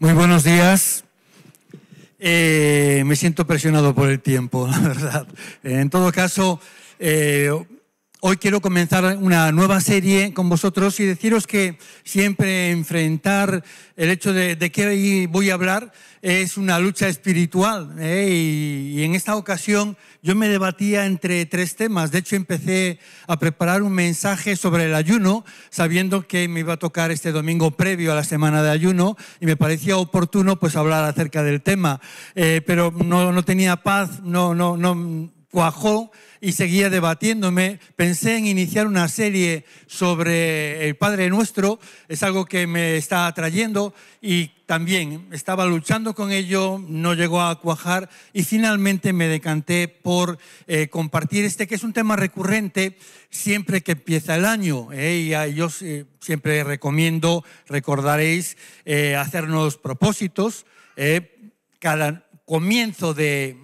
Muy buenos días. Eh, me siento presionado por el tiempo, la verdad. En todo caso, eh, Hoy quiero comenzar una nueva serie con vosotros y deciros que siempre enfrentar el hecho de, de qué voy a hablar es una lucha espiritual. ¿eh? Y, en esta ocasión yo me debatía entre tres temas. De hecho, empecé a preparar un mensaje sobre el ayuno, sabiendo que me iba a tocar este domingo previo a la semana de ayuno, y me parecía oportuno pues hablar acerca del tema. Eh, pero no, no tenía paz, no, no, no cuajó y seguía debatiéndome. Pensé en iniciar una serie sobre el Padre Nuestro, es algo que me está atrayendo y también estaba luchando con ello, no llegó a cuajar y finalmente me decanté por eh, compartir este, que es un tema recurrente siempre que empieza el año. ¿eh? Y yo eh, siempre recomiendo, recordaréis, hacernos propósitos. cada comienzo de,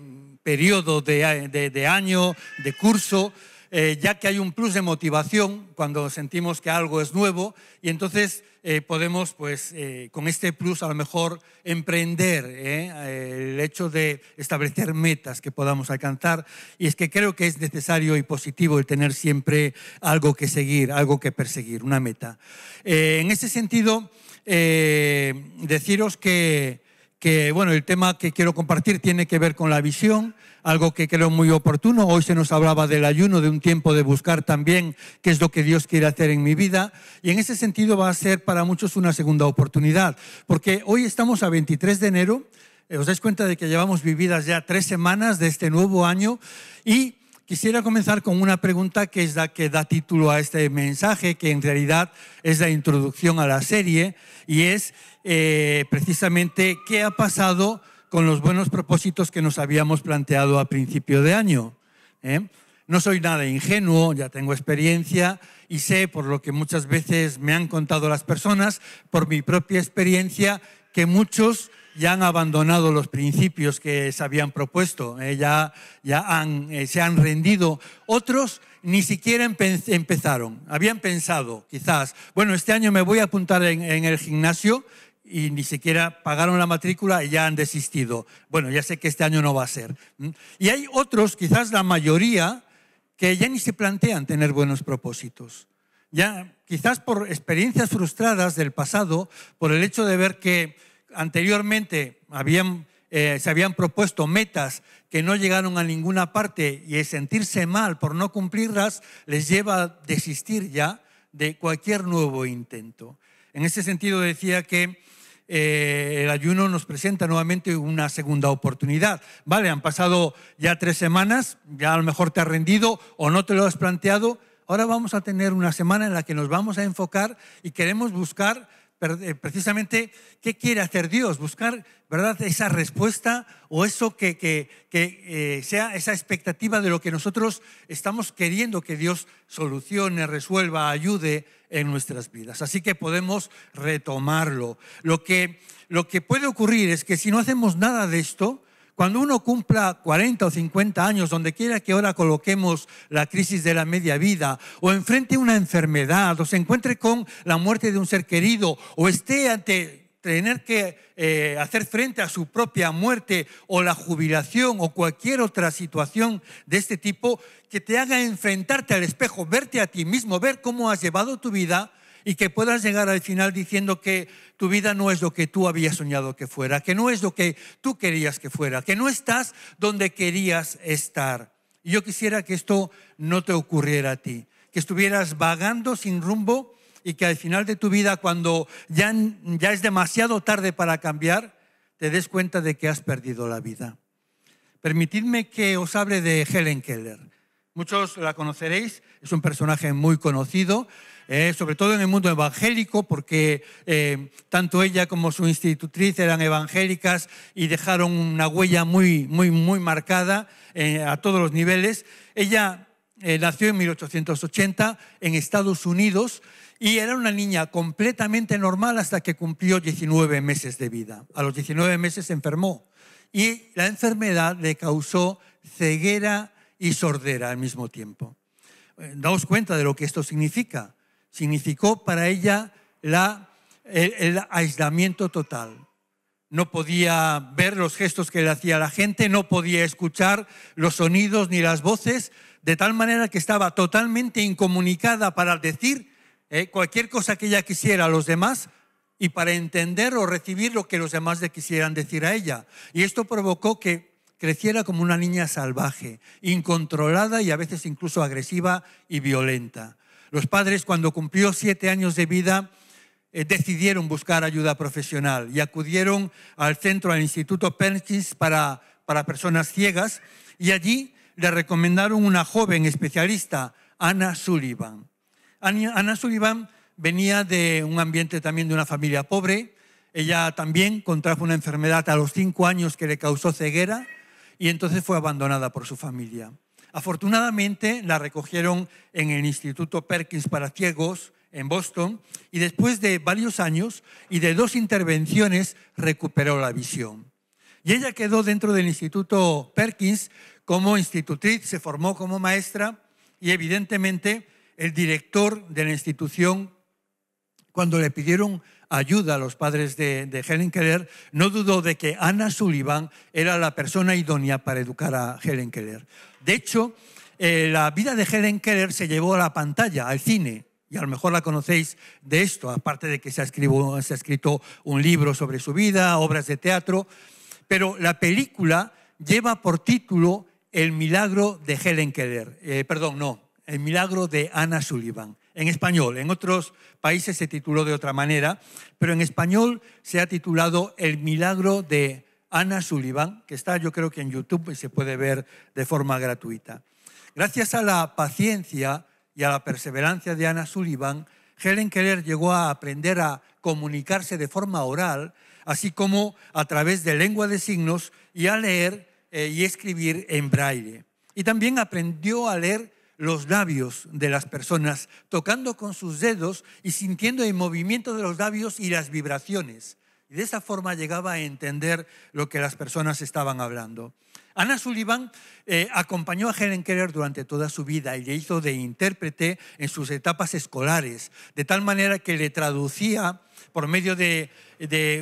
periodo de, de, año, de curso, eh, ya que hay un plus de motivación cuando sentimos que algo es nuevo y entonces eh, podemos, pues, eh, con este plus a lo mejor emprender el hecho de establecer metas que podamos alcanzar. Y es que creo que es necesario y positivo el tener siempre algo que seguir, algo que perseguir, una meta. en ese sentido, deciros que que, bueno, el tema que quiero compartir tiene que ver con la visión, algo que creo muy oportuno. Hoy se nos hablaba del ayuno, de un tiempo de buscar también qué es lo que Dios quiere hacer en mi vida. Y en ese sentido va a ser para muchos una segunda oportunidad, porque hoy estamos a 23 de enero. Eh, ¿Os dais cuenta de que llevamos vividas ya tres semanas de este nuevo año? Y Quisiera comenzar con una pregunta que es la que da título a este mensaje, que en realidad es la introducción a la serie, y es eh, precisamente qué ha pasado con los buenos propósitos que nos habíamos planteado a principio de año. ¿Eh? No soy nada ingenuo, ya tengo experiencia y sé, por lo que muchas veces me han contado las personas, por mi propia experiencia, que muchos ya han abandonado los principios que se habían propuesto, eh, ya, ya eh, se han rendido. Otros ni siquiera empezaron, habían pensado quizás, bueno, este año me voy a apuntar en, en el gimnasio y ni siquiera pagaron la matrícula y ya han desistido. Bueno, ya sé que este año no va a ser. Mm, y hay otros, quizás la mayoría, que ya ni se plantean tener buenos propósitos. Ya quizás por experiencias frustradas del pasado, por el hecho de ver que anteriormente eh, se habían propuesto metas que no llegaron a ninguna parte y el sentirse mal por no cumplirlas les lleva a desistir ya de cualquier nuevo intento. En ese sentido decía que eh, el ayuno nos presenta nuevamente una segunda oportunidad. Vale, han pasado ya tres semanas, ya a lo mejor te has rendido o no te lo has planteado. Ahora vamos a tener una semana en la que nos vamos a enfocar y queremos buscar eh, precisamente qué quiere hacer Dios, buscar ¿verdad? esa respuesta o eso que, que, eh, sea esa expectativa de lo que nosotros estamos queriendo que Dios solucione, resuelva, ayude en nuestras vidas. Así que podemos retomarlo. Lo que, lo que puede ocurrir es que si no hacemos nada de esto, cuando uno cumpla 40 o 50 años, donde quiera que ahora coloquemos la crisis de la media vida, o enfrente una enfermedad, o se encuentre con la muerte de un ser querido, o esté ante tener que eh, hacer frente a su propia muerte o la jubilación o cualquier otra situación de este tipo que te haga enfrentarte al espejo, verte a ti mismo, ver cómo has llevado tu vida, y que puedas llegar al final diciendo que tu vida no es lo que tú habías soñado que fuera, que no es lo que tú querías que fuera, que no estás donde querías estar. Y yo quisiera que esto no te ocurriera a ti, que estuvieras vagando sin rumbo y que al final de tu vida, cuando ya, ya es demasiado tarde para cambiar, te des cuenta de que has perdido la vida. Permitidme que os hable de Helen Keller. Muchos la conoceréis, es un personaje muy conocido, eh, sobre todo en el mundo evangélico, porque eh, tanto ella como su institutriz eran evangélicas y dejaron una huella muy, muy, muy marcada eh, a todos los niveles. Ella nació en 1880 en Estados Unidos y era una niña completamente normal hasta que cumplió 19 meses de vida. A los 19 meses enfermó y la enfermedad le causó ceguera y sordera al mismo tiempo. Eh, daos cuenta de lo que esto significa. Significó para ella la, el, aislamiento total. No podía ver los gestos que le hacía la gente, no podía escuchar los sonidos ni las voces, de tal manera que estaba totalmente incomunicada para decir eh, cualquier cosa que ella quisiera a los demás, y para entender o recibir lo que los demás le quisieran decir a ella. Y esto provocó que creciera como una niña salvaje, incontrolada y a veces incluso agresiva y violenta. Los padres, cuando cumplió siete años de vida, eh, decidieron buscar ayuda profesional y acudieron al centro, al Instituto Perkins para, personas ciegas, y allí le recomendaron una joven especialista, Ana Sullivan. Ana, Ana Sullivan venía de un ambiente también de una familia pobre. Ella también contrajo una enfermedad a los cinco años que le causó ceguera y entonces fue abandonada por su familia. Afortunadamente la recogieron en el Instituto Perkins para Ciegos en Boston y después de varios años y de dos intervenciones recuperó la visión. Y ella quedó dentro del Instituto Perkins como institutriz, se formó como maestra y evidentemente el director de la institución, cuando le pidieron ayuda a los padres de, Helen Keller, no dudó de que Ana Sullivan era la persona idónea para educar a Helen Keller. De hecho, eh, la vida de Helen Keller se llevó a la pantalla, al cine, y a lo mejor la conocéis de esto, aparte de que se ha, escrito, se escrito un libro sobre su vida, obras de teatro, pero la película lleva por título El milagro de Helen Keller, eh, perdón, no, El milagro de Anna Sullivan en español. En otros países se tituló de otra manera, pero en español se ha titulado El milagro de Ana Sullivan, que está yo creo que en YouTube y se puede ver de forma gratuita. Gracias a la paciencia y a la perseverancia de Ana Sullivan, Helen Keller llegó a aprender a comunicarse de forma oral, así como a través de lengua de signos y a leer eh, y escribir en braille. Y también aprendió a leer los labios de las personas, tocando con sus dedos y sintiendo el movimiento de los labios y las vibraciones y de esa forma llegaba a entender lo que las personas estaban hablando. Ana Sullivan eh, acompañó a Helen Keller durante toda su vida y le hizo de intérprete en sus etapas escolares, de tal manera que le traducía por medio de,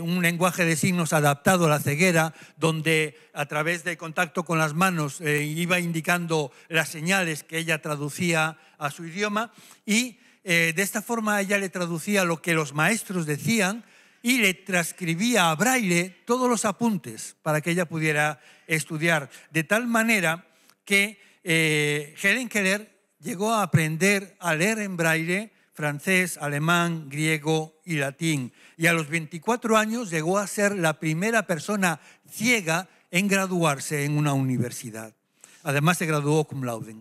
un lenguaje de signos adaptado a la ceguera, donde a través del contacto con las manos eh, iba indicando las señales que ella traducía a su idioma y eh, de esta forma ella le traducía lo que los maestros decían y le transcribía a braille todos los apuntes para que ella pudiera estudiar. De tal manera que eh, Helen Keller llegó a aprender a leer en braille francés, alemán, griego y latín. Y a los 24 años llegó a ser la primera persona ciega en graduarse en una universidad. Además se graduó cum laude.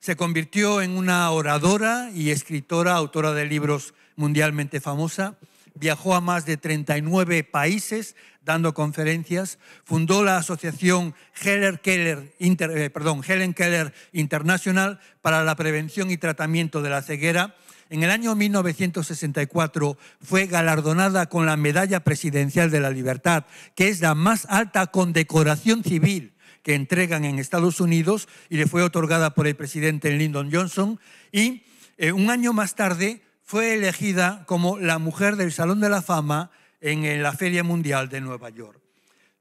Se convirtió en una oradora y escritora, autora de libros mundialmente famosa viajó a más de 39 países dando conferencias, fundó la asociación Keller, eh, Helen Keller International para la prevención y tratamiento de la ceguera. En el año 1964 fue galardonada con la Medalla Presidencial de la Libertad, que es la más alta condecoración civil que entregan en Estados Unidos y le fue otorgada por el presidente Lyndon Johnson. Y eh, un año más tarde fue elegida como la mujer del Salón de la Fama en la Feria Mundial de Nueva York.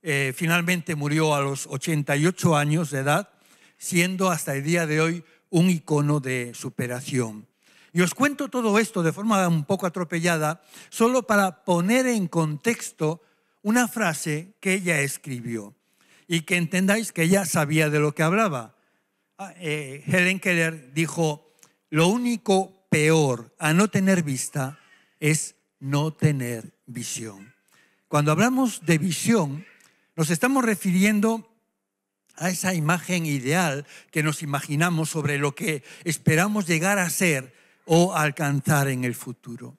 Eh, finalmente murió a los 88 años de edad, siendo hasta el día de hoy un icono de superación. Y os cuento todo esto de forma un poco atropellada, solo para poner en contexto una frase que ella escribió y que entendáis que ella sabía de lo que hablaba. Ah, eh, Helen Keller dijo, lo único peor a no tener vista es no tener visión. Cuando hablamos de visión, nos estamos refiriendo a esa imagen ideal que nos imaginamos sobre lo que esperamos llegar a ser o alcanzar en el futuro.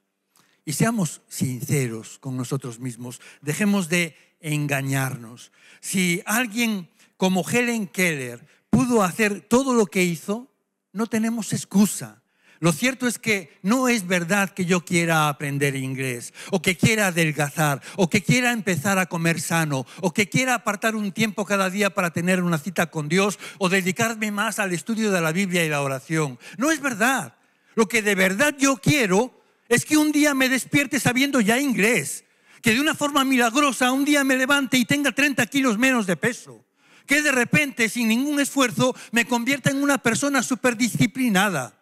Y seamos sinceros con nosotros mismos, dejemos de engañarnos. Si alguien como Helen Keller pudo hacer todo lo que hizo, no tenemos excusa lo cierto es que no es verdad que yo quiera aprender inglés, o que quiera adelgazar, o que quiera empezar a comer sano, o que quiera apartar un tiempo cada día para tener una cita con Dios, o dedicarme más al estudio de la Biblia y la oración. No es verdad. Lo que de verdad yo quiero es que un día me despierte sabiendo ya inglés, que de una forma milagrosa un día me levante y tenga 30 kilos menos de peso que de repente, sin ningún esfuerzo, me convierta en una persona súper disciplinada,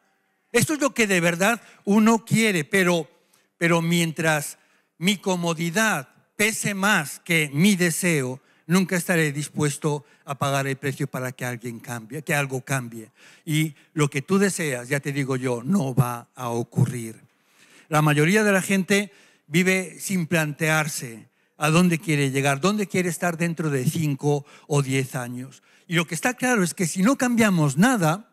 esto es lo que de verdad uno quiere, pero, pero mientras mi comodidad pese más que mi deseo, nunca estaré dispuesto a pagar el precio para que alguien cambie, que algo cambie. Y lo que tú deseas, ya te digo yo, no va a ocurrir. La mayoría de la gente vive sin plantearse a dónde quiere llegar, dónde quiere estar dentro de cinco o 10 años. Y lo que está claro es que si no cambiamos nada,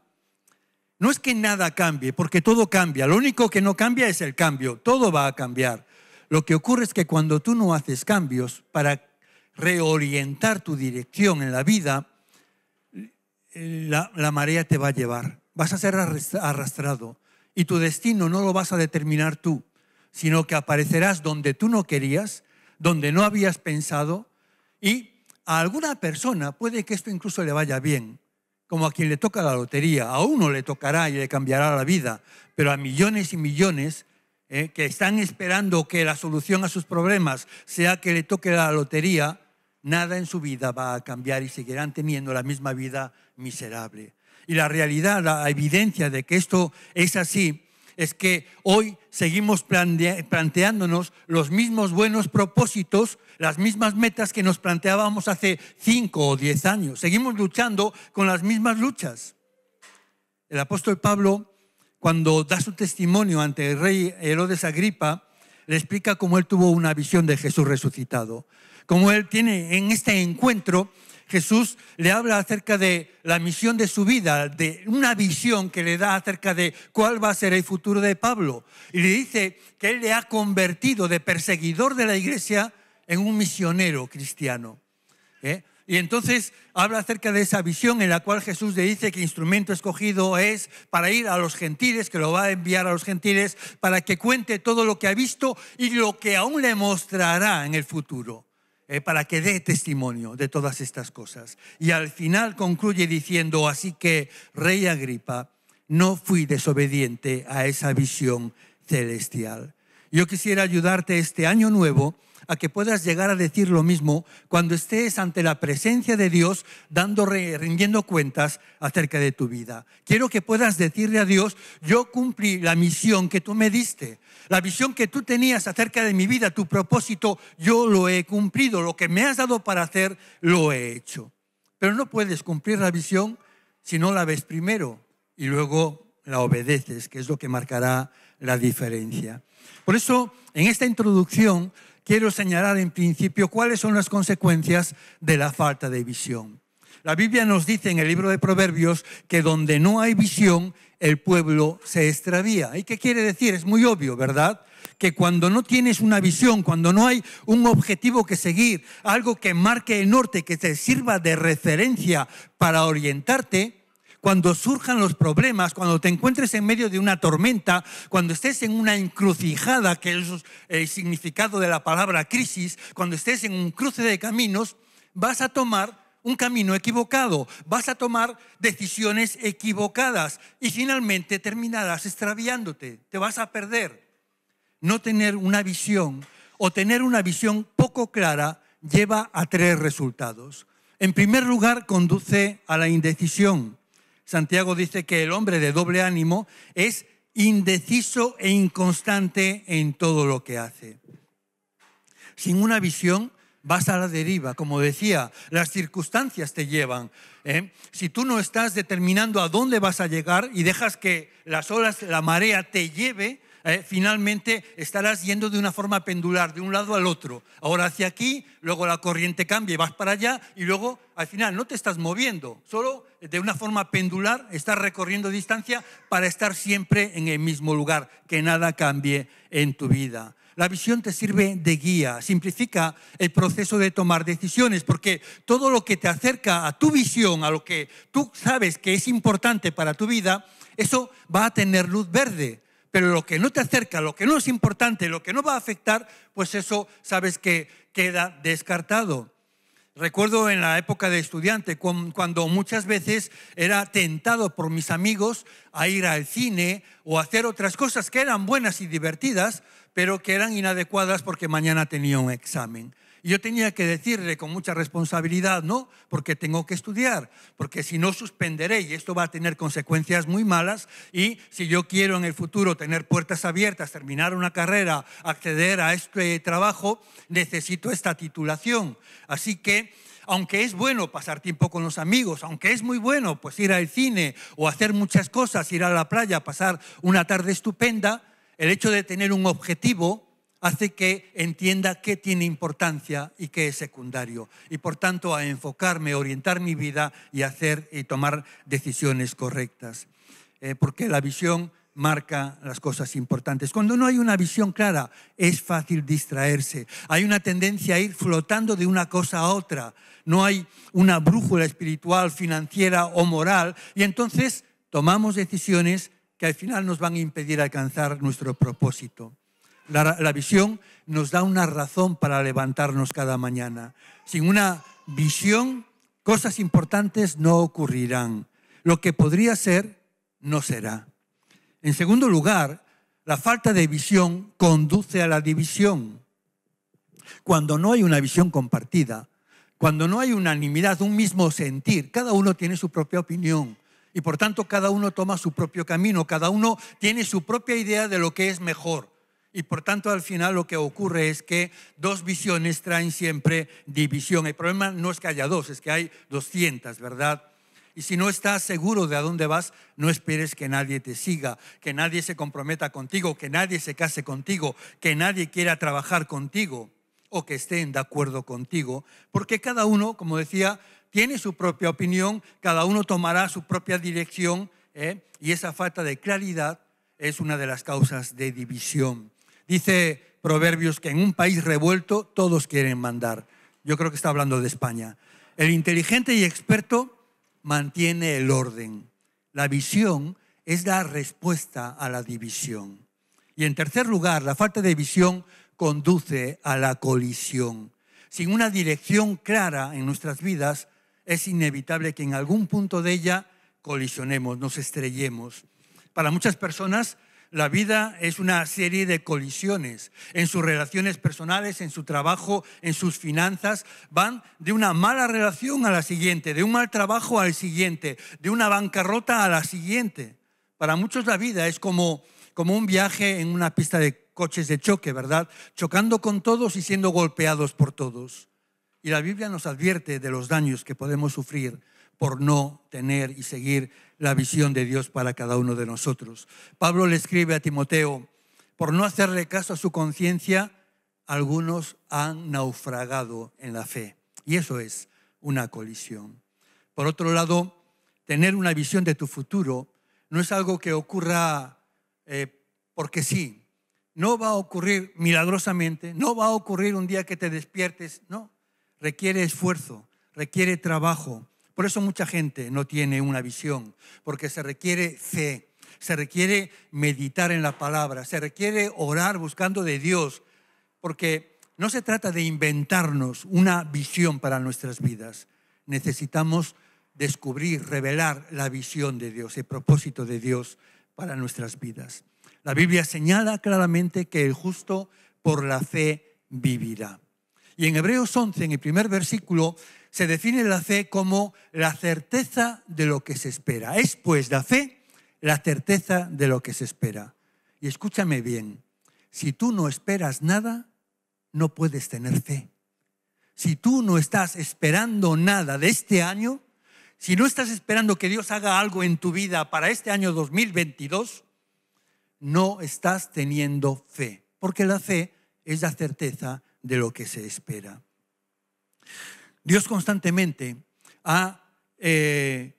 no es que nada cambie, porque todo cambia. Lo único que no cambia es el cambio. Todo va a cambiar. Lo que ocurre es que cuando tú no haces cambios para reorientar tu dirección en la vida, la, marea te va a llevar. Vas a ser arrastrado. Y tu destino no lo vas a determinar tú, sino que aparecerás donde tú no querías, donde no habías pensado. Y a alguna persona puede que esto incluso le vaya bien, como a quien le toca la lotería. A uno le tocará y le cambiará la vida, pero a millones y millones eh, que están esperando que la solución a sus problemas sea que le toque la lotería, nada en su vida va a cambiar y seguirán teniendo la misma vida miserable. Y la realidad, la evidencia de que esto es así, es que hoy seguimos planteándonos los mismos buenos propósitos, las mismas metas que nos planteábamos hace cinco o diez años. Seguimos luchando con las mismas luchas. El apóstol Pablo, cuando da su testimonio ante el rey Herodes Agripa, le explica cómo él tuvo una visión de Jesús resucitado, cómo él tiene en este encuentro Jesús le habla acerca de la misión de su vida, de una visión que le da acerca de cuál va a ser el futuro de Pablo. Y le dice que él le ha convertido de perseguidor de la iglesia en un misionero cristiano. ¿eh? Y entonces habla acerca de esa visión en la cual Jesús le dice que instrumento escogido es para ir a los gentiles, que lo va a enviar a los gentiles, para que cuente todo lo que ha visto y lo que aún le mostrará en el futuro. Eh, para que dé testimonio de todas estas cosas. Y al final concluye diciendo, así que, rey Agripa, no fui desobediente a esa visión celestial. Yo quisiera ayudarte este año nuevo a que puedas llegar a decir lo mismo cuando estés ante la presencia de Dios dando, rindiendo cuentas acerca de tu vida. Quiero que puedas decirle a Dios, yo cumplí la misión que tú me diste, la visión que tú tenías acerca de mi vida, tu propósito, yo lo he cumplido, lo que me has dado para hacer, lo he hecho. Pero no puedes cumplir la visión si no la ves primero y luego la obedeces, que es lo que marcará la diferencia. Por eso, en esta introducción, quiero señalar en principio cuáles son las consecuencias de la falta de visión. La Biblia nos dice en el libro de Proverbios que donde no hay visión, el pueblo se extravía. ¿Y qué quiere decir? Es muy obvio, ¿verdad? Que cuando no tienes una visión, cuando no hay un objetivo que seguir, algo que marque el norte, que te sirva de referencia para orientarte, cuando surjan los problemas, cuando te encuentres en medio de una tormenta, cuando estés en una encrucijada, que es el significado de la palabra crisis, cuando estés en un cruce de caminos, vas a tomar un camino equivocado, vas a tomar decisiones equivocadas y finalmente terminarás extraviándote, te vas a perder. No tener una visión o tener una visión poco clara lleva a tres resultados. En primer lugar, conduce a la indecisión. Santiago dice que el hombre de doble ánimo es indeciso e inconstante en todo lo que hace. Sin una visión vas a la deriva, como decía, las circunstancias te llevan. ¿eh? Si tú no estás determinando a dónde vas a llegar y dejas que las olas, la marea te lleve, eh, finalmente estarás yendo de una forma pendular, de un lado al otro. Ahora hacia aquí, luego la corriente cambia y vas para allá y luego al final no te estás moviendo, solo eh, de una forma pendular estás recorriendo distancia para estar siempre en el mismo lugar, que nada cambie en tu vida. La visión te sirve de guía, simplifica el proceso de tomar decisiones, porque todo lo que te acerca a tu visión, a lo que tú sabes que es importante para tu vida, eso va a tener luz verde pero lo que no te acerca, lo que no es importante, lo que no va a afectar, pues eso sabes que queda descartado. Recuerdo en la época de estudiante, cuando muchas veces era tentado por mis amigos a ir al cine o hacer otras cosas que eran buenas y divertidas, pero que eran inadecuadas porque mañana tenía un examen yo tenía que decirle con mucha responsabilidad, no, porque tengo que estudiar, porque si no suspenderé y esto va a tener consecuencias muy malas y si yo quiero en el futuro tener puertas abiertas, terminar una carrera, acceder a este trabajo, necesito esta titulación. Así que aunque es bueno pasar tiempo con los amigos, aunque es muy bueno pues ir al cine o hacer muchas cosas, ir a la playa, pasar una tarde estupenda, el hecho de tener un objetivo hace que entienda qué tiene importancia y qué es secundario. Y por tanto a enfocarme, orientar mi vida y hacer y tomar decisiones correctas. Eh, porque la visión marca las cosas importantes. Cuando no hay una visión clara, es fácil distraerse. Hay una tendencia a ir flotando de una cosa a otra. No hay una brújula espiritual, financiera o moral. Y entonces tomamos decisiones que al final nos van a impedir alcanzar nuestro propósito. La, visión nos da una razón para levantarnos cada mañana. Sin una visión, cosas importantes no ocurrirán. Lo que podría ser, no será. En segundo lugar, la falta de visión conduce a la división. Cuando no hay una visión compartida, cuando no hay unanimidad, un mismo sentir, cada uno tiene su propia opinión y por tanto cada uno toma su propio camino, cada uno tiene su propia idea de lo que es mejor. Y por tanto al final lo que ocurre es que dos visiones traen siempre división. El problema no es que haya dos, es que hay 200, ¿verdad? Y si no estás seguro de a dónde vas, no esperes que nadie te siga, que nadie se comprometa contigo, que nadie se case contigo, que nadie quiera trabajar contigo o que estén de acuerdo contigo, porque cada uno, como decía, tiene su propia opinión, cada uno tomará su propia dirección ¿eh? y esa falta de claridad es una de las causas de división. Dice Proverbios que en un país revuelto todos quieren mandar. Yo creo que está hablando de España. El inteligente y experto mantiene el orden. La visión es la respuesta a la división. Y en tercer lugar, la falta de visión conduce a la colisión. Sin una dirección clara en nuestras vidas, es inevitable que en algún punto de ella colisionemos, nos estrellemos. Para muchas personas, la vida es una serie de colisiones en sus relaciones personales, en su trabajo, en sus finanzas. Van de una mala relación a la siguiente, de un mal trabajo al siguiente, de una bancarrota a la siguiente. Para muchos la vida es como, un viaje en una pista de coches de choque, ¿verdad? Chocando con todos y siendo golpeados por todos. Y la Biblia nos advierte de los daños que podemos sufrir por no tener y seguir la visión de Dios para cada uno de nosotros. Pablo le escribe a Timoteo, por no hacerle caso a su conciencia, algunos han naufragado en la fe. Y eso es una colisión. Por otro lado, tener una visión de tu futuro no es algo que ocurra eh, porque sí. No va a ocurrir milagrosamente, no va a ocurrir un día que te despiertes, no. Requiere esfuerzo, requiere trabajo, por eso mucha gente no tiene una visión, porque se requiere fe, se requiere meditar en la palabra, se requiere orar buscando de Dios, porque no se trata de inventarnos una visión para nuestras vidas. Necesitamos descubrir, revelar la visión de Dios, el propósito de Dios para nuestras vidas. La Biblia señala claramente que el justo por la fe vivirá. Y en Hebreos 11, en el primer versículo, se define la fe como la certeza de lo que se espera. Es pues la fe la certeza de lo que se espera. Y escúchame bien, si tú no esperas nada, no puedes tener fe. Si tú no estás esperando nada de este año, si no estás esperando que Dios haga algo en tu vida para este año 2022, no estás teniendo fe, porque la fe es la certeza de lo que se espera. Dios constantemente ha eh,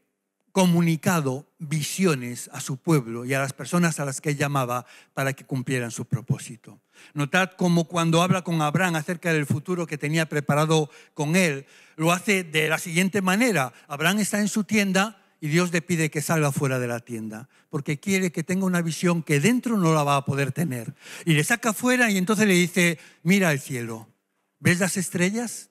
comunicado visiones a su pueblo y a las personas a las que llamaba para que cumplieran su propósito. Notad cómo cuando habla con Abraham acerca del futuro que tenía preparado con él, lo hace de la siguiente manera. Abraham está en su tienda y Dios le pide que salga fuera de la tienda, porque quiere que tenga una visión que dentro no la va a poder tener. Y le saca fuera y entonces le dice, mira el cielo, ¿ves las estrellas?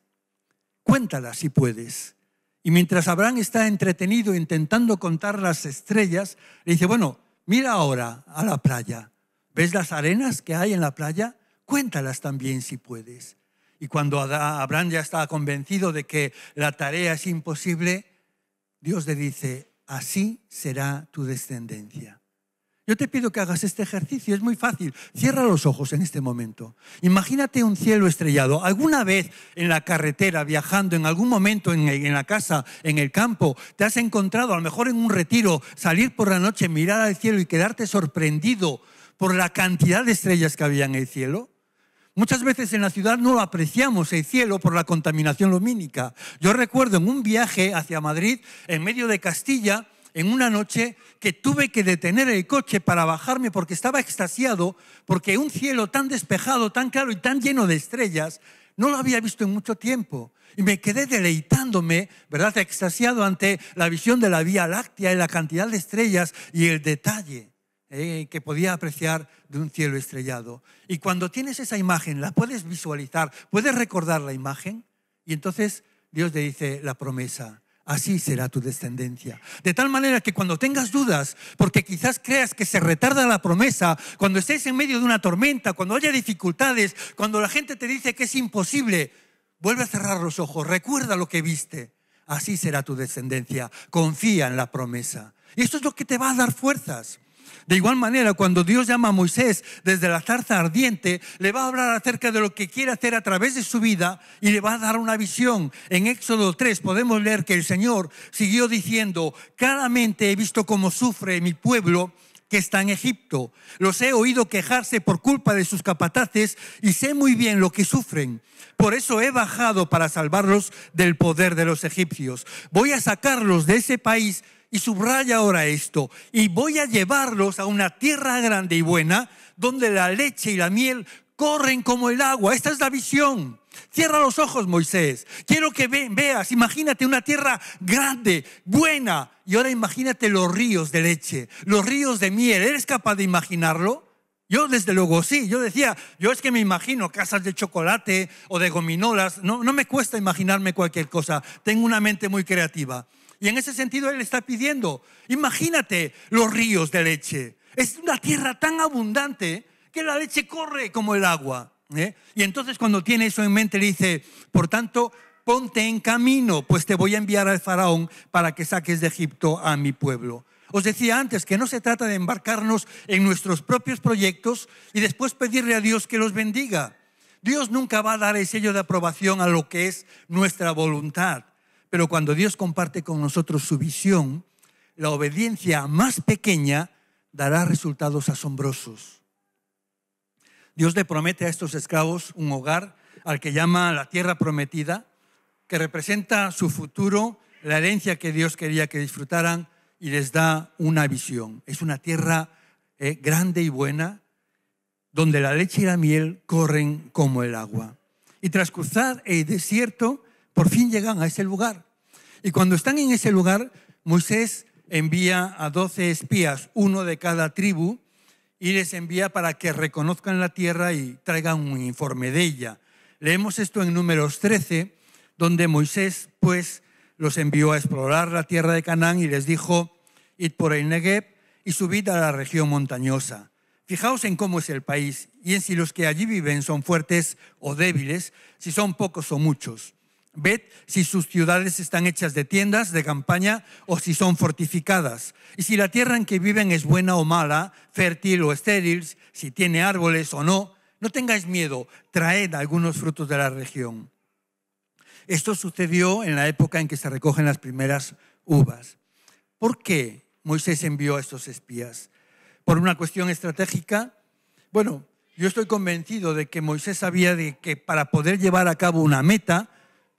Cuéntalas si puedes. Y mientras Abraham está entretenido intentando contar las estrellas, le dice, bueno, mira ahora a la playa. ¿Ves las arenas que hay en la playa? Cuéntalas también si puedes. Y cuando Abraham ya está convencido de que la tarea es imposible, Dios le dice, así será tu descendencia. Yo te pido que hagas este ejercicio, es muy fácil. Cierra los ojos en este momento. Imagínate un cielo estrellado. ¿Alguna vez en la carretera, viajando, en algún momento en, la casa, en el campo, te has encontrado, a lo mejor en un retiro, salir por la noche, mirar al cielo y quedarte sorprendido por la cantidad de estrellas que había en el cielo? Muchas veces en la ciudad no lo apreciamos el cielo por la contaminación lumínica. Yo recuerdo en un viaje hacia Madrid, en medio de Castilla, en una noche que tuve que detener el coche para bajarme porque estaba extasiado, porque un cielo tan despejado, tan claro y tan lleno de estrellas, no lo había visto en mucho tiempo. Y me quedé deleitándome, ¿verdad? Extasiado ante la visión de la Vía Láctea y la cantidad de estrellas y el detalle eh, que podía apreciar de un cielo estrellado. Y cuando tienes esa imagen, la puedes visualizar, puedes recordar la imagen. Y entonces Dios te dice la promesa así será tu descendencia. De tal manera que cuando tengas dudas, porque quizás creas que se retarda la promesa, cuando estés en medio de una tormenta, cuando haya dificultades, cuando la gente te dice que es imposible, vuelve a cerrar los ojos, recuerda lo que viste. Así será tu descendencia. Confía en la promesa. Y esto es lo que te va a dar fuerzas. De igual manera, cuando Dios llama a Moisés desde la zarza ardiente, le va a hablar acerca de lo que quiere hacer a través de su vida y le va a dar una visión. En Éxodo 3 podemos leer que el Señor siguió diciendo, claramente he visto cómo sufre mi pueblo que está en Egipto. Los he oído quejarse por culpa de sus capataces y sé muy bien lo que sufren. Por eso he bajado para salvarlos del poder de los egipcios. Voy a sacarlos de ese país y subraya ahora esto, y voy a llevarlos a una tierra grande y buena, donde la leche y la miel corren como el agua. Esta es la visión. Cierra los ojos, Moisés. Quiero que veas, imagínate una tierra grande, buena, y ahora imagínate los ríos de leche, los ríos de miel. ¿Eres capaz de imaginarlo? Yo desde luego sí, yo decía, yo es que me imagino casas de chocolate o de gominolas, no, me cuesta imaginarme cualquier cosa, tengo una mente muy creativa. Y en ese sentido Él está pidiendo, imagínate los ríos de leche. Es una tierra tan abundante que la leche corre como el agua. ¿eh? Y entonces cuando tiene eso en mente le dice, por tanto, ponte en camino, pues te voy a enviar al faraón para que saques de Egipto a mi pueblo. Os decía antes que no se trata de embarcarnos en nuestros propios proyectos y después pedirle a Dios que los bendiga. Dios nunca va a dar el sello de aprobación a lo que es nuestra voluntad. Pero cuando Dios comparte con nosotros su visión, la obediencia más pequeña dará resultados asombrosos. Dios le promete a estos esclavos un hogar al que llama la tierra prometida, que representa su futuro, la herencia que Dios quería que disfrutaran y les da una visión. Es una tierra eh, grande y buena, donde la leche y la miel corren como el agua. Y tras cruzar el desierto, por fin llegan a ese lugar. Y cuando están en ese lugar, Moisés envía a doce espías, uno de cada tribu, y les envía para que reconozcan la tierra y traigan un informe de ella. Leemos esto en números 13, donde Moisés pues los envió a explorar la tierra de Canaán y les dijo, id por el Negev y subid a la región montañosa. Fijaos en cómo es el país y en si los que allí viven son fuertes o débiles, si son pocos o muchos. Ved si sus ciudades están hechas de tiendas, de campaña, o si son fortificadas. Y si la tierra en que viven es buena o mala, fértil o estéril, si tiene árboles o no. No tengáis miedo, traed algunos frutos de la región. Esto sucedió en la época en que se recogen las primeras uvas. ¿Por qué Moisés envió a estos espías? ¿Por una cuestión estratégica? Bueno, yo estoy convencido de que Moisés sabía de que para poder llevar a cabo una meta,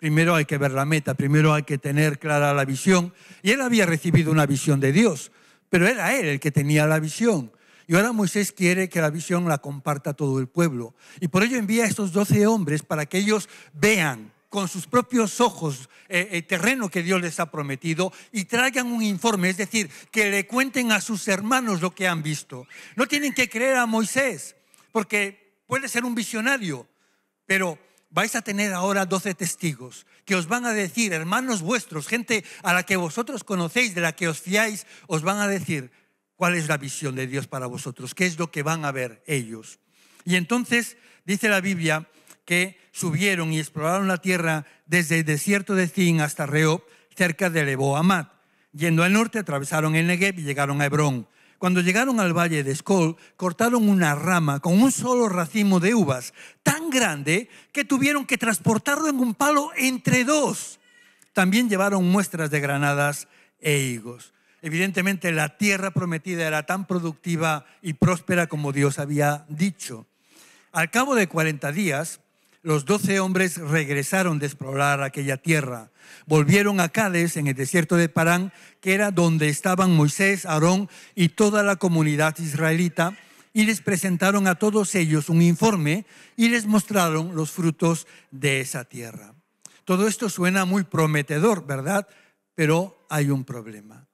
Primero hay que ver la meta, primero hay que tener clara la visión. Y él había recibido una visión de Dios, pero era él el que tenía la visión. Y ahora Moisés quiere que la visión la comparta todo el pueblo. Y por ello envía a estos doce hombres para que ellos vean con sus propios ojos eh, el terreno que Dios les ha prometido y traigan un informe, es decir, que le cuenten a sus hermanos lo que han visto. No tienen que creer a Moisés, porque puede ser un visionario, pero vais a tener ahora doce testigos que os van a decir, hermanos vuestros, gente a la que vosotros conocéis, de la que os fiáis, os van a decir cuál es la visión de Dios para vosotros, qué es lo que van a ver ellos. Y entonces dice la Biblia que subieron y exploraron la tierra desde el desierto de Zin hasta Reob, cerca de Leboamat. Yendo al norte, atravesaron el Negev y llegaron a Hebrón. Cuando llegaron al valle de Escol, cortaron una rama con un solo racimo de uvas, tan grande que tuvieron que transportarlo en un palo entre dos. También llevaron muestras de granadas e higos. Evidentemente la tierra prometida era tan productiva y próspera como Dios había dicho. Al cabo de 40 días, los doce hombres regresaron de explorar aquella tierra. Volvieron a Cádiz, en el desierto de Parán, que era donde estaban Moisés, Aarón y toda la comunidad israelita, y les presentaron a todos ellos un informe y les mostraron los frutos de esa tierra. Todo esto suena muy prometedor, ¿verdad? Pero hay un problema.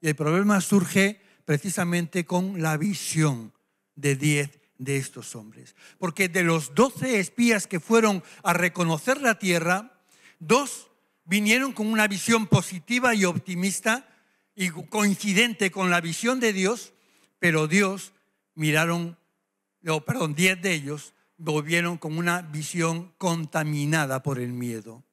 Y el problema surge precisamente con la visión de diez de estos hombres. Porque de los doce espías que fueron a reconocer la tierra, dos vinieron con una visión positiva y optimista y coincidente con la visión de Dios, pero Dios miraron, o perdón, diez de ellos volvieron con una visión contaminada por el miedo.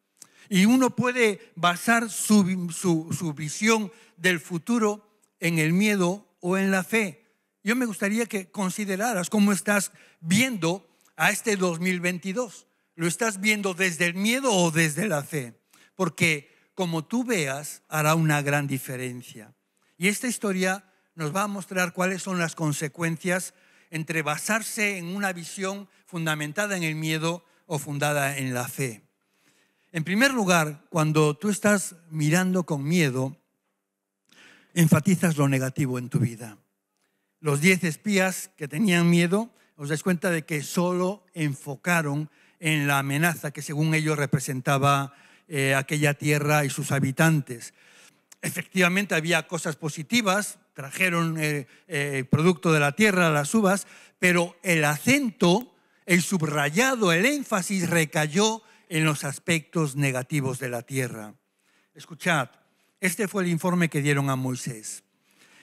Y uno puede basar su, su, su visión del futuro en el miedo o en la fe yo me gustaría que consideraras cómo estás viendo a este 2022. ¿Lo estás viendo desde el miedo o desde la fe? Porque como tú veas, hará una gran diferencia. Y esta historia nos va a mostrar cuáles son las consecuencias entre basarse en una visión fundamentada en el miedo o fundada en la fe. En primer lugar, cuando tú estás mirando con miedo, enfatizas lo negativo en tu vida. Los diez espías que tenían miedo, os dais cuenta de que solo enfocaron en la amenaza que según ellos representaba eh, aquella tierra y sus habitantes. Efectivamente había cosas positivas, trajeron el eh, eh, producto de la tierra, las uvas, pero el acento, el subrayado, el énfasis recayó en los aspectos negativos de la tierra. Escuchad, este fue el informe que dieron a Moisés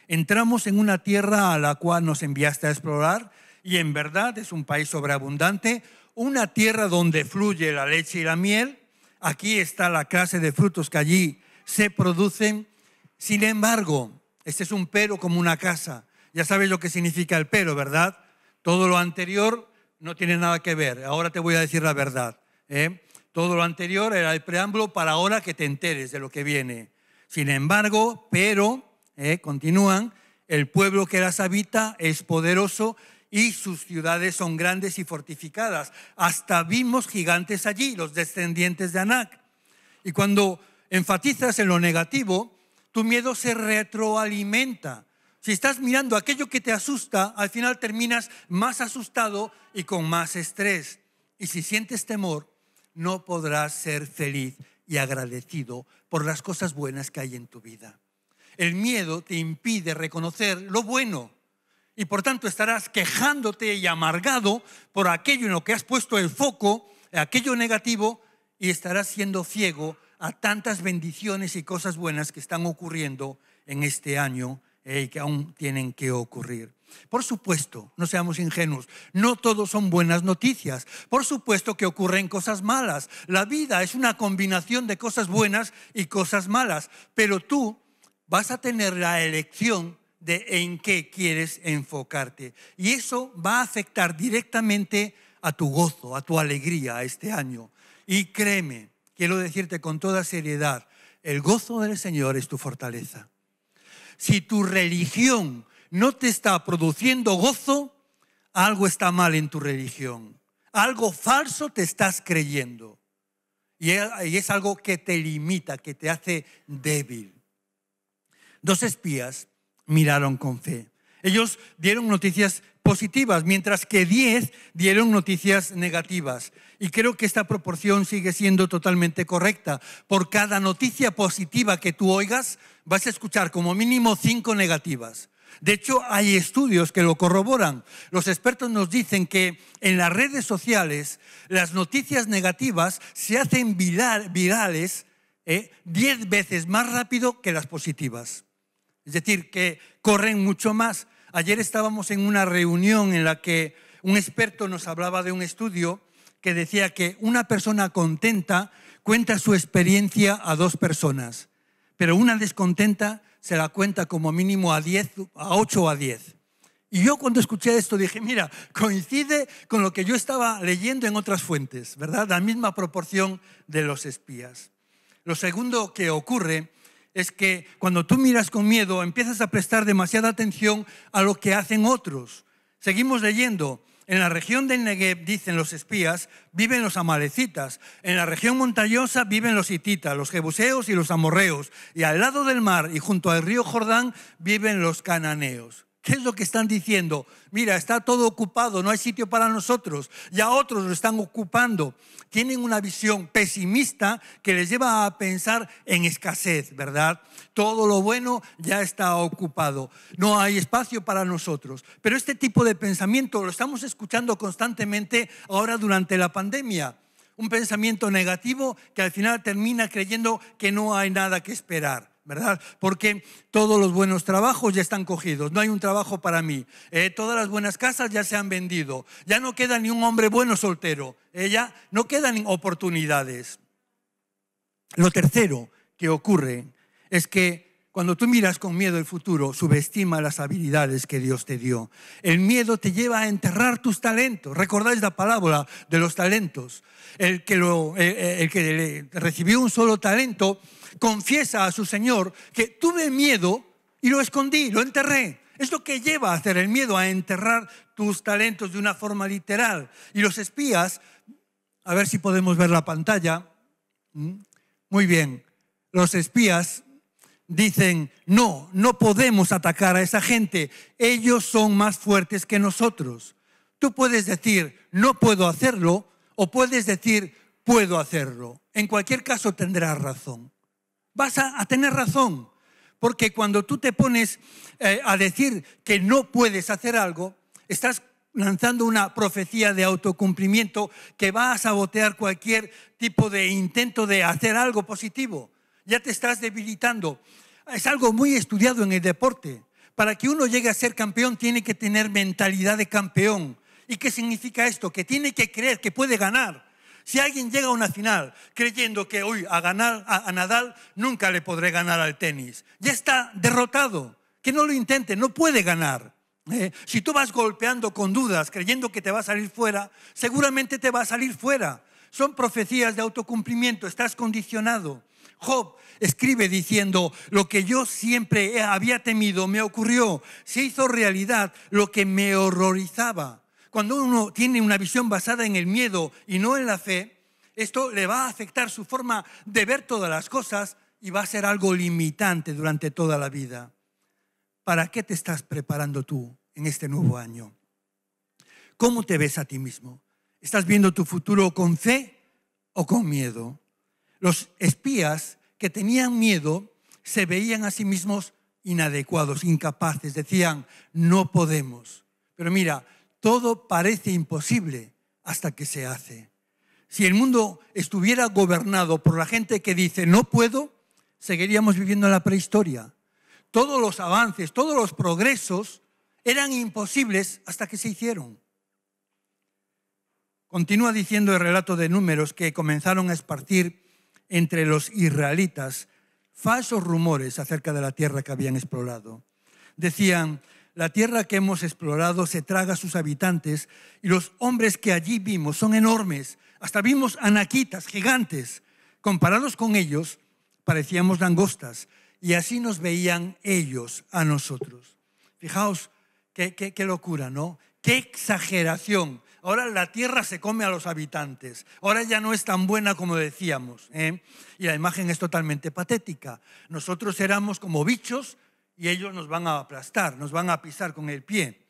entramos en una tierra a la cual nos enviaste a explorar y en verdad es un país sobreabundante, una tierra donde fluye la leche y la miel. Aquí está la clase de frutos que allí se producen. Sin embargo, este es un pero como una casa. Ya sabes lo que significa el pero, ¿verdad? Todo lo anterior no tiene nada que ver. Ahora te voy a decir la verdad. ¿eh? Todo lo anterior era el preámbulo para ahora que te enteres de lo que viene. Sin embargo, pero ¿eh? continúan, el pueblo que las habita es poderoso y sus ciudades son grandes y fortificadas. Hasta vimos gigantes allí, los descendientes de Anac. Y cuando enfatizas en lo negativo, tu miedo se retroalimenta. Si estás mirando aquello que te asusta, al final terminas más asustado y con más estrés. Y si sientes temor, no podrás ser feliz y agradecido por las cosas buenas que hay en tu vida. El miedo te impide reconocer lo bueno y por tanto estarás quejándote y amargado por aquello en lo que has puesto el foco, aquello negativo, y estarás siendo ciego a tantas bendiciones y cosas buenas que están ocurriendo en este año eh, y que aún tienen que ocurrir. Por supuesto, no seamos ingenuos, no todos son buenas noticias. Por supuesto que ocurren cosas malas. La vida es una combinación de cosas buenas y cosas malas, pero tú vas a tener la elección de en qué quieres enfocarte. Y eso va a afectar directamente a tu gozo, a tu alegría este año. Y créeme, quiero decirte con toda seriedad, el gozo del Señor es tu fortaleza. Si tu religión no te está produciendo gozo, algo está mal en tu religión. Algo falso te estás creyendo. Y es algo que te limita, que te hace débil. Dos espías miraron con fe. Ellos dieron noticias positivas, mientras que diez dieron noticias negativas. Y creo que esta proporción sigue siendo totalmente correcta. Por cada noticia positiva que tú oigas, vas a escuchar como mínimo cinco negativas. De hecho, hay estudios que lo corroboran. Los expertos nos dicen que en las redes sociales las noticias negativas se hacen virales 10 eh, veces más rápido que las positivas es decir, que corren mucho más. Ayer estábamos en una reunión en la que un experto nos hablaba de un estudio que decía que una persona contenta cuenta su experiencia a dos personas, pero una descontenta se la cuenta como mínimo a 10, a 8 o a 10. Y yo cuando escuché esto dije, mira, coincide con lo que yo estaba leyendo en otras fuentes, ¿verdad? La misma proporción de los espías. Lo segundo que ocurre es que cuando tú miras con miedo empiezas a prestar demasiada atención a lo que hacen otros. Seguimos leyendo. En la región del Negev, dicen los espías, viven los amalecitas. En la región montañosa viven los hititas, los jebuseos y los amorreos. Y al lado del mar y junto al río Jordán viven los cananeos. ¿Qué es lo que están diciendo? Mira, está todo ocupado, no hay sitio para nosotros. Ya otros lo están ocupando. Tienen una visión pesimista que les lleva a pensar en escasez, ¿verdad? Todo lo bueno ya está ocupado. No hay espacio para nosotros. Pero este tipo de pensamiento lo estamos escuchando constantemente ahora durante la pandemia. Un pensamiento negativo que al final termina creyendo que no hay nada que esperar. ¿verdad? Porque todos los buenos trabajos ya están cogidos, no hay un trabajo para mí. Eh, todas las buenas casas ya se han vendido, ya no queda ni un hombre bueno soltero, ella eh, no quedan oportunidades. Lo tercero que ocurre es que cuando tú miras con miedo el futuro, subestima las habilidades que Dios te dio. El miedo te lleva a enterrar tus talentos. ¿Recordáis la palabra de los talentos? El que, lo, eh, el que recibió un solo talento confiesa a su Señor que tuve miedo y lo escondí, lo enterré. Es lo que lleva a hacer el miedo, a enterrar tus talentos de una forma literal. Y los espías, a ver si podemos ver la pantalla. Mm, muy bien, los espías dicen, no, no podemos atacar a esa gente, ellos son más fuertes que nosotros. Tú puedes decir, no puedo hacerlo, o puedes decir, puedo hacerlo. En cualquier caso tendrás razón vas a, tener razón. Porque cuando tú te pones eh, a decir que no puedes hacer algo, estás lanzando una profecía de autocumplimiento que va a sabotear cualquier tipo de intento de hacer algo positivo. Ya te estás debilitando. Es algo muy estudiado en el deporte. Para que uno llegue a ser campeón tiene que tener mentalidad de campeón. ¿Y qué significa esto? Que tiene que creer que puede ganar. Si alguien llega a una final creyendo que hoy a ganar Nadal nunca le podré ganar al tenis, ya está derrotado. Que no lo intente, no puede ganar. ¿eh? si tú vas golpeando con dudas, creyendo que te va a salir fuera, seguramente te va a salir fuera. Son profecías de autocumplimiento, estás condicionado. Job escribe diciendo, lo que yo siempre había temido me ocurrió, se hizo realidad lo que me horrorizaba. Cuando uno tiene una visión basada en el miedo y no en la fe, esto le va a afectar su forma de ver todas las cosas y va a ser algo limitante durante toda la vida. ¿Para qué te estás preparando tú en este nuevo año? ¿Cómo te ves a ti mismo? ¿Estás viendo tu futuro con fe o con miedo? Los espías que tenían miedo se veían a sí mismos inadecuados, incapaces, decían, no podemos. Pero mira, todo parece imposible hasta que se hace. Si el mundo estuviera gobernado por la gente que dice no puedo, seguiríamos viviendo en la prehistoria. Todos los avances, todos los progresos eran imposibles hasta que se hicieron. Continúa diciendo el relato de números que comenzaron a esparcir entre los israelitas falsos rumores acerca de la tierra que habían explorado. Decían, la tierra que hemos explorado se traga a sus habitantes y los hombres que allí vimos son enormes. Hasta vimos anaquitas, gigantes. Comparados con ellos, parecíamos langostas y así nos veían ellos a nosotros. Fijaos qué, locura, ¿no? Qué exageración. Ahora la tierra se come a los habitantes. Ahora ya no es tan buena como decíamos. ¿eh? Y la imagen es totalmente patética. Nosotros éramos como bichos y ellos nos van a aplastar, nos van a pisar con el pie.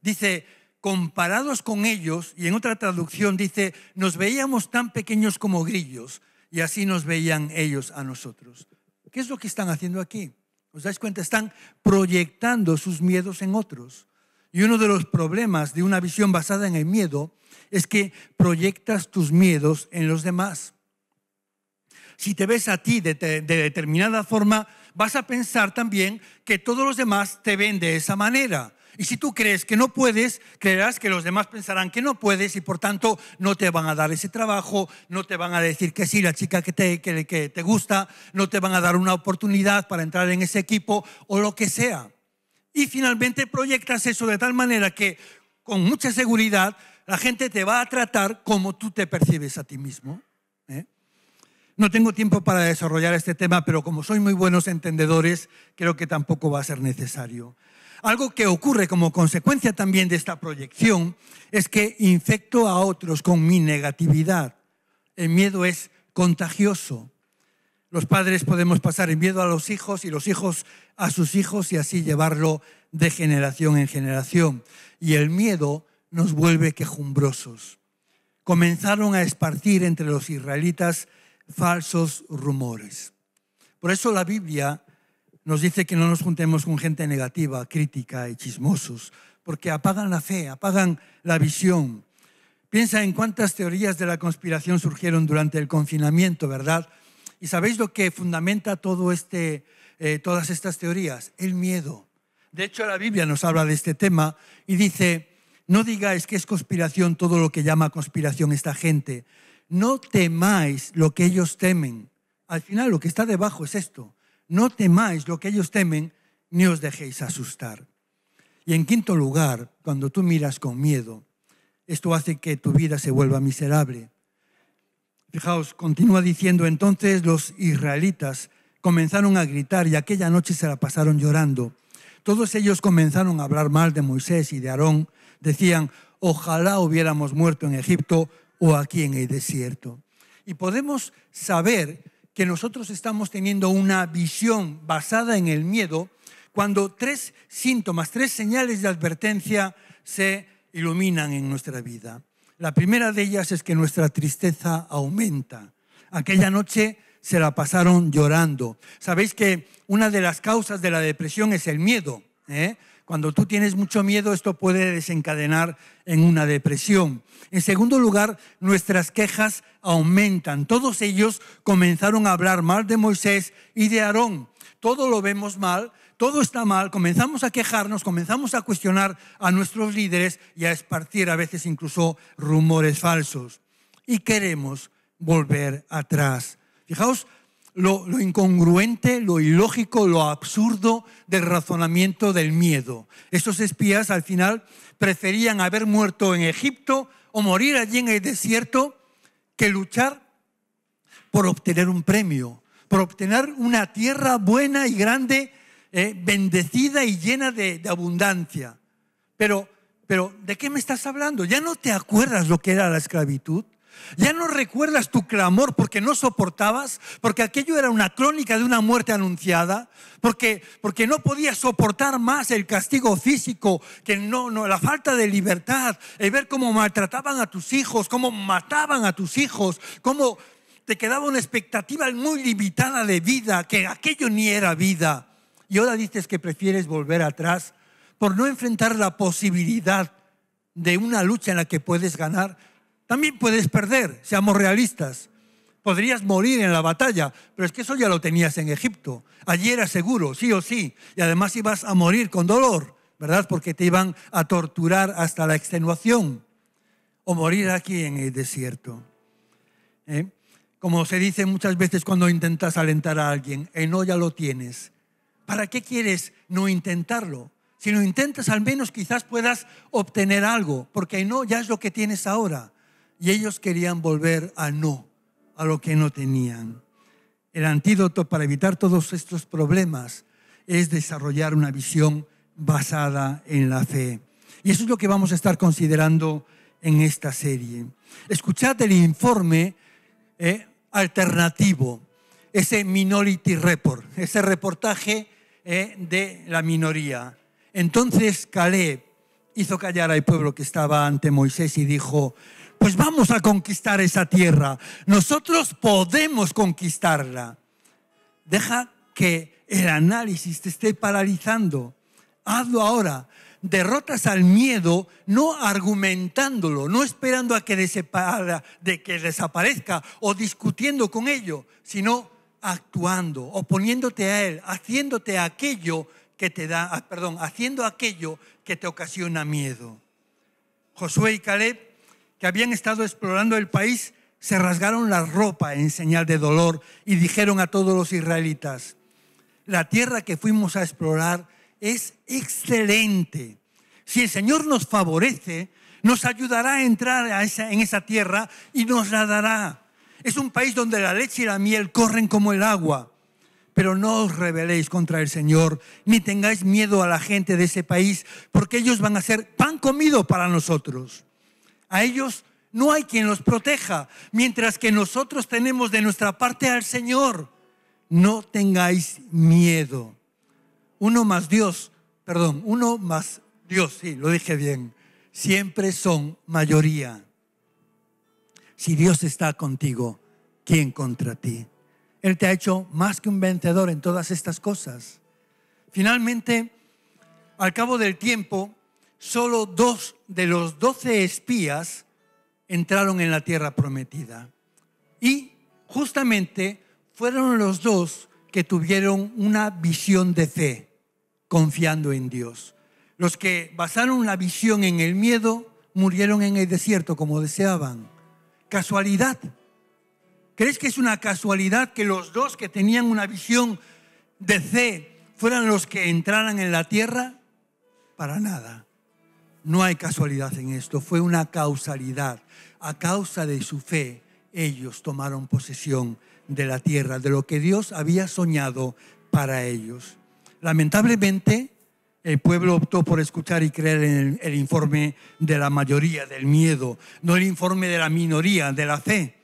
Dice, comparados con ellos, y en otra traducción dice, nos veíamos tan pequeños como grillos, y así nos veían ellos a nosotros. ¿Qué es lo que están haciendo aquí? ¿Os dais cuenta? Están proyectando sus miedos en otros. Y uno de los problemas de una visión basada en el miedo es que proyectas tus miedos en los demás. Si te ves a ti de, determinada forma, vas a pensar también que todos los demás te ven de esa manera. Y si tú crees que no puedes, creerás que los demás pensarán que no puedes y por tanto no te van a dar ese trabajo, no te van a decir que sí, la chica que te, te gusta, no te van a dar una oportunidad para entrar en ese equipo o lo que sea. Y finalmente proyectas eso de tal manera que con mucha seguridad la gente te va a tratar como tú te percibes a ti mismo. No tengo tiempo para desarrollar este tema, pero como soy muy buenos entendedores, creo que tampoco va a ser necesario. Algo que ocurre como consecuencia también de esta proyección es que infecto a otros con mi negatividad. El miedo es contagioso. Los padres podemos pasar el miedo a los hijos y los hijos a sus hijos y así llevarlo de generación en generación. Y el miedo nos vuelve quejumbrosos. Comenzaron a esparcir entre los israelitas falsos rumores. Por eso la Biblia nos dice que no nos juntemos con gente negativa, crítica y chismosos, porque apagan la fe, apagan la visión. Piensa en cuántas teorías de la conspiración surgieron durante el confinamiento, ¿verdad? ¿Y sabéis lo que fundamenta todo este, eh, todas estas teorías? El miedo. De hecho, la Biblia nos habla de este tema y dice, no digáis que es conspiración todo lo que llama conspiración esta gente, no temáis lo que ellos temen. Al final lo que está debajo es esto, no temáis lo que ellos temen, ni os dejéis asustar. Y en quinto lugar, cuando tú miras con miedo, esto hace que tu vida se vuelva miserable. Fijaos, continúa diciendo, entonces los israelitas comenzaron a gritar y aquella noche se la pasaron llorando. Todos ellos comenzaron a hablar mal de Moisés y de Aarón. Decían, ojalá hubiéramos muerto en Egipto o aquí en el desierto. Y podemos saber que nosotros estamos teniendo una visión basada en el miedo cuando tres síntomas, tres señales de advertencia se iluminan en nuestra vida. La primera de ellas es que nuestra tristeza aumenta. Aquella noche se la pasaron llorando. Sabéis que una de las causas de la depresión es el miedo. ¿eh? Cuando tú tienes mucho miedo, esto puede desencadenar en una depresión. En segundo lugar, nuestras quejas aumentan. Todos ellos comenzaron a hablar mal de Moisés y de Aarón. Todo lo vemos mal, todo está mal, comenzamos a quejarnos, comenzamos a cuestionar a nuestros líderes y a esparcir a veces incluso rumores falsos. Y queremos volver atrás. Fijaos lo, incongruente, lo ilógico, lo absurdo del razonamiento del miedo. Esos espías al final preferían haber muerto en Egipto o morir allí en el desierto que luchar por obtener un premio, por obtener una tierra buena y grande, eh, bendecida y llena de, de abundancia. Pero, pero, ¿de qué me estás hablando? ¿Ya no te acuerdas lo que era la esclavitud? Ya no recuerdas tu clamor porque no soportabas, porque aquello era una crónica de una muerte anunciada, porque, no podías soportar más el castigo físico, que no, la falta de libertad, el ver cómo maltrataban a tus hijos, cómo mataban a tus hijos, cómo te quedaba una expectativa muy limitada de vida, que aquello ni era vida. Y ahora dices que prefieres volver atrás por no enfrentar la posibilidad de una lucha en la que puedes ganar también puedes perder, seamos realistas. Podrías morir en la batalla, pero es que eso ya lo tenías en Egipto. Allí era seguro, sí o sí. Y además ibas a morir con dolor, ¿verdad? Porque te iban a torturar hasta la extenuación. O morir aquí en el desierto. ¿Eh? Como se dice muchas veces cuando intentas alentar a alguien, el no ya lo tienes. ¿Para qué quieres no intentarlo? Si lo intentas, al menos quizás puedas obtener algo, porque el no ya es lo que tienes ahora y ellos querían volver a no, a lo que no tenían. El antídoto para evitar todos estos problemas es desarrollar una visión basada en la fe. Y eso es lo que vamos a estar considerando en esta serie. Escuchad el informe eh, alternativo, ese Minority Report, ese reportaje eh, de la minoría. Entonces Caleb hizo callar al pueblo que estaba ante Moisés y dijo, pues vamos a conquistar esa tierra. Nosotros podemos conquistarla. Deja que el análisis te esté paralizando. Hazlo ahora. Derrotas al miedo no argumentándolo, no esperando a que, de que desaparezca o discutiendo con ello, sino actuando, oponiéndote a él, haciéndote aquello que te da, ah, perdón, haciendo aquello que te ocasiona miedo. Josué y Caleb que habían estado explorando el país se rasgaron la ropa en señal de dolor y dijeron a todos los israelitas, la tierra que fuimos a explorar es excelente. Si el Señor nos favorece, nos ayudará a entrar en esa tierra y nos la dará. Es un país donde la leche y la miel corren como el agua. Pero no os rebeléis contra el Señor, ni tengáis miedo a la gente de ese país, porque ellos van a ser pan comido para nosotros a ellos no hay quien los proteja, mientras que nosotros tenemos de nuestra parte al Señor. No tengáis miedo. Uno más Dios, perdón, uno más Dios, sí, lo dije bien, siempre son mayoría. Si Dios está contigo, ¿quién contra ti? Él te ha hecho más que un vencedor en todas estas cosas. Finalmente, al cabo del tiempo, solo dos de los doce espías entraron en la tierra prometida. Y justamente fueron los dos que tuvieron una visión de fe, confiando en Dios. Los que basaron la visión en el miedo murieron en el desierto como deseaban. Casualidad. ¿Crees que es una casualidad que los dos que tenían una visión de fe fueran los que entraran en la tierra? Para nada. No hay casualidad en esto, fue una causalidad. A causa de su fe, ellos tomaron posesión de la tierra, de lo que Dios había soñado para ellos. Lamentablemente, el pueblo optó por escuchar y creer en el, informe de la mayoría, del miedo, no el informe de la minoría, de la fe.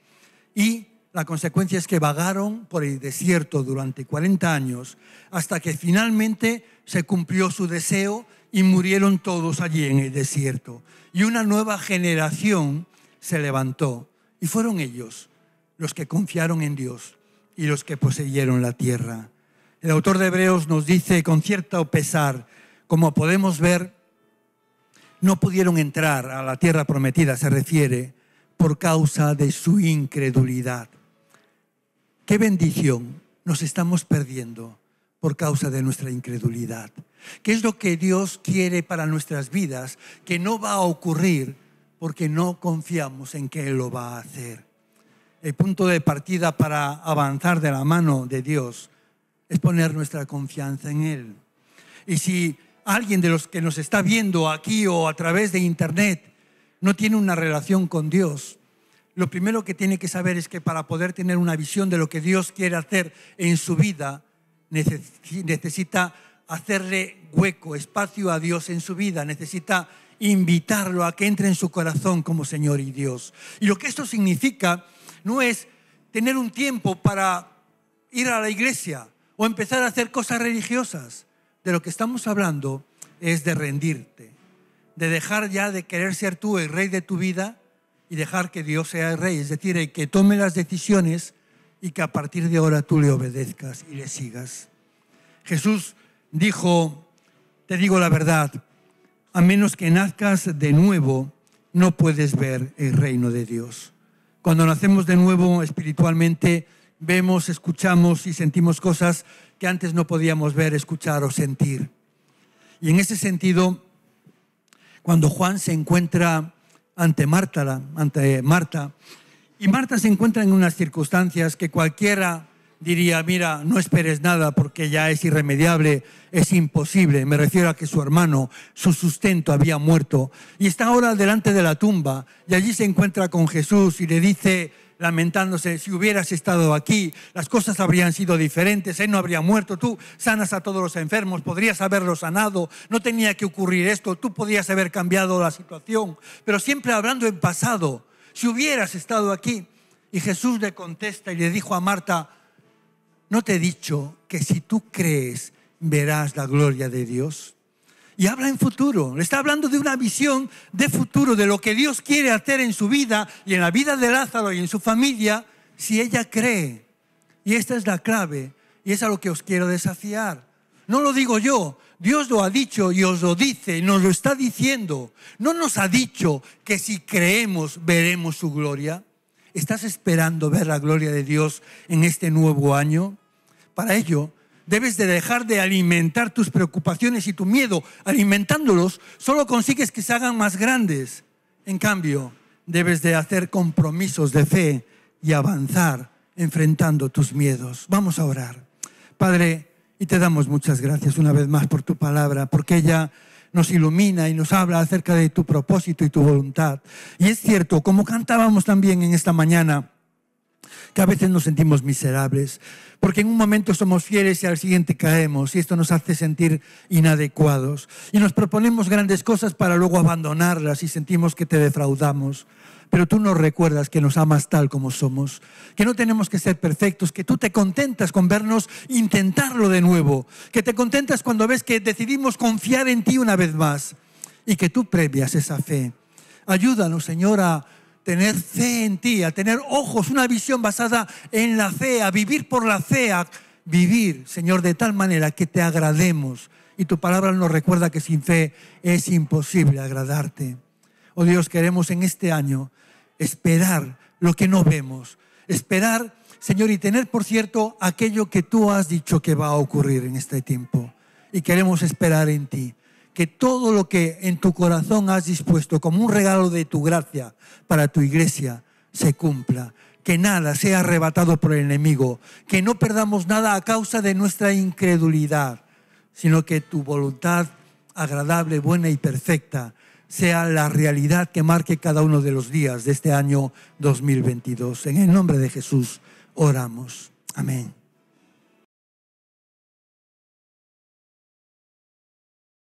Y la consecuencia es que vagaron por el desierto durante 40 años hasta que finalmente se cumplió su deseo y murieron todos allí en el desierto. Y una nueva generación se levantó y fueron ellos los que confiaron en Dios y los que poseyeron la tierra. El autor de Hebreos nos dice con cierto pesar, como podemos ver, no pudieron entrar a la tierra prometida, se refiere, por causa de su incredulidad. Qué bendición nos estamos perdiendo por causa de nuestra incredulidad. ¿Qué es lo que Dios quiere para nuestras vidas que no va a ocurrir porque no confiamos en que Él lo va a hacer? El punto de partida para avanzar de la mano de Dios es poner nuestra confianza en Él. Y si alguien de los que nos está viendo aquí o a través de internet no tiene una relación con Dios, lo primero que tiene que saber es que para poder tener una visión de lo que Dios quiere hacer en su vida, necesita hacerle hueco, espacio a Dios en su vida, necesita invitarlo a que entre en su corazón como Señor y Dios. Y lo que esto significa no es tener un tiempo para ir a la iglesia o empezar a hacer cosas religiosas. De lo que estamos hablando es de rendirte, de dejar ya de querer ser tú el rey de tu vida y dejar que Dios sea el rey, es decir, que tome las decisiones y que a partir de ahora tú le obedezcas y le sigas. Jesús dijo, te digo la verdad, a menos que nazcas de nuevo, no puedes ver el reino de Dios. Cuando nacemos de nuevo espiritualmente, vemos, escuchamos y sentimos cosas que antes no podíamos ver, escuchar o sentir. Y en ese sentido, cuando Juan se encuentra ante Marta, ante Marta, y Marta se encuentra en unas circunstancias que cualquiera diría, mira, no esperes nada porque ya es irremediable, es imposible. Me refiero a que su hermano, su sustento había muerto. Y está ahora delante de la tumba y allí se encuentra con Jesús y le dice, lamentándose, si hubieras estado aquí, las cosas habrían sido diferentes, él no habría muerto, tú sanas a todos los enfermos, podrías haberlo sanado, no tenía que ocurrir esto, tú podías haber cambiado la situación, pero siempre hablando en pasado si hubieras estado aquí. Y Jesús le contesta y le dijo a Marta, ¿no te he dicho que si tú crees verás la gloria de Dios? Y habla en futuro, le está hablando de una visión de futuro, de lo que Dios quiere hacer en su vida y en la vida de Lázaro y en su familia, si ella cree. Y esta es la clave, y es a lo que os quiero desafiar. No lo digo yo, Dios lo ha dicho y os lo dice, nos lo está diciendo. No nos ha dicho que si creemos veremos su gloria. ¿Estás esperando ver la gloria de Dios en este nuevo año? Para ello, debes de dejar de alimentar tus preocupaciones y tu miedo. Alimentándolos solo consigues que se hagan más grandes. En cambio, debes de hacer compromisos de fe y avanzar enfrentando tus miedos. Vamos a orar. Padre, y te damos muchas gracias una vez más por tu palabra, porque ella nos ilumina y nos habla acerca de tu propósito y tu voluntad. Y es cierto, como cantábamos también en esta mañana, que a veces nos sentimos miserables, porque en un momento somos fieles y al siguiente caemos, y esto nos hace sentir inadecuados. Y nos proponemos grandes cosas para luego abandonarlas y sentimos que te defraudamos. Pero tú nos recuerdas que nos amas tal como somos, que no tenemos que ser perfectos, que tú te contentas con vernos intentarlo de nuevo, que te contentas cuando ves que decidimos confiar en ti una vez más y que tú previas esa fe. Ayúdanos, Señora, tener fe en ti, a tener ojos, una visión basada en la fe, a vivir por la fe, a vivir, Señor, de tal manera que te agrademos. Y tu palabra nos recuerda que sin fe es imposible agradarte. Oh Dios, queremos en este año esperar lo que no vemos, esperar, Señor, y tener por cierto aquello que tú has dicho que va a ocurrir en este tiempo. Y queremos esperar en ti que todo lo que en tu corazón has dispuesto como un regalo de tu gracia para tu iglesia se cumpla. Que nada sea arrebatado por el enemigo. Que no perdamos nada a causa de nuestra incredulidad, sino que tu voluntad agradable, buena y perfecta sea la realidad que marque cada uno de los días de este año 2022. En el nombre de Jesús oramos. Amén.